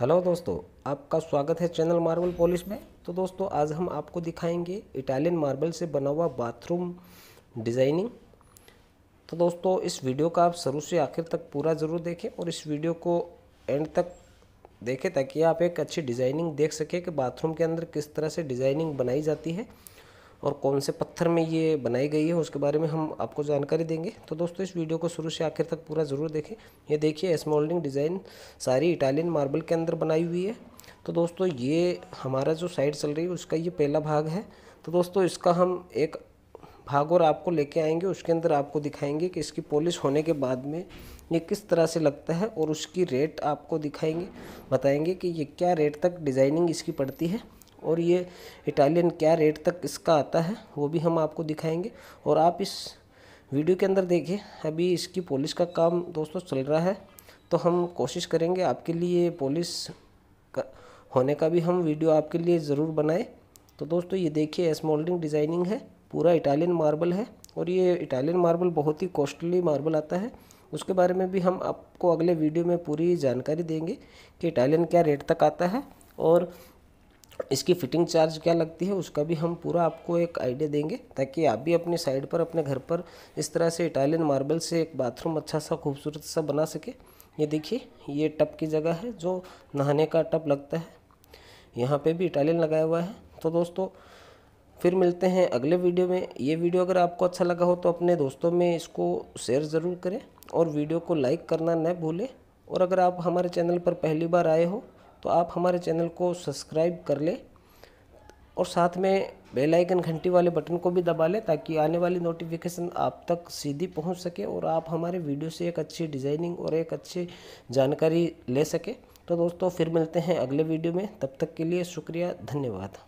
hello दोस्तों आपका स्वागत है चैनल मार्बल पॉलिश में तो दोस्तों आज हम आपको दिखाएंगे इटालियन मार्बल से बना हुआ बाथरूम डिज़ाइनिंग तो दोस्तों इस वीडियो का आप शुरू से आखिर तक पूरा ज़रूर देखें और इस वीडियो को एंड तक देखें ताकि आप एक अच्छी डिज़ाइनिंग देख सकें कि बाथरूम के अंदर किस तरह से डिज़ाइनिंग बनाई जाती है और कौन से पत्थर में ये बनाई गई है उसके बारे में हम आपको जानकारी देंगे तो दोस्तों इस वीडियो को शुरू से आखिर तक पूरा ज़रूर देखें ये देखिए मोल्डिंग डिज़ाइन सारी इटालियन मार्बल के अंदर बनाई हुई है तो दोस्तों ये हमारा जो साइड चल रही है उसका ये पहला भाग है तो दोस्तों इसका हम एक भाग और आपको लेके आएंगे उसके अंदर आपको दिखाएंगे कि इसकी पॉलिश होने के बाद में ये किस तरह से लगता है और उसकी रेट आपको दिखाएंगे बताएंगे कि ये क्या रेट तक डिज़ाइनिंग इसकी पड़ती है और ये इटालियन क्या रेट तक इसका आता है वो भी हम आपको दिखाएंगे और आप इस वीडियो के अंदर देखिए अभी इसकी पॉलिश का काम दोस्तों चल रहा है तो हम कोशिश करेंगे आपके लिए पॉलिश होने का भी हम वीडियो आपके लिए ज़रूर बनाए तो दोस्तों ये देखिए एस मोल्डिंग डिज़ाइनिंग है पूरा इटालियन मार्बल है और ये इटालियन मार्बल बहुत ही कॉस्टली मार्बल आता है उसके बारे में भी हम आपको अगले वीडियो में पूरी जानकारी देंगे कि इटालियन क्या रेट तक आता है और इसकी फ़िटिंग चार्ज क्या लगती है उसका भी हम पूरा आपको एक आइडिया देंगे ताकि आप भी अपने साइड पर अपने घर पर इस तरह से इटालियन मार्बल से एक बाथरूम अच्छा सा खूबसूरत सा बना सके ये देखिए ये टप की जगह है जो नहाने का टप लगता है यहाँ पे भी इटालियन लगाया हुआ है तो दोस्तों फिर मिलते हैं अगले वीडियो में ये वीडियो अगर आपको अच्छा लगा हो तो अपने दोस्तों में इसको शेयर ज़रूर करें और वीडियो को लाइक करना न भूलें और अगर आप हमारे चैनल पर पहली बार आए हो तो आप हमारे चैनल को सब्सक्राइब कर लें और साथ में बेल आइकन घंटी वाले बटन को भी दबा लें ताकि आने वाली नोटिफिकेशन आप तक सीधी पहुंच सके और आप हमारे वीडियो से एक अच्छी डिज़ाइनिंग और एक अच्छी जानकारी ले सके तो दोस्तों फिर मिलते हैं अगले वीडियो में तब तक के लिए शुक्रिया धन्यवाद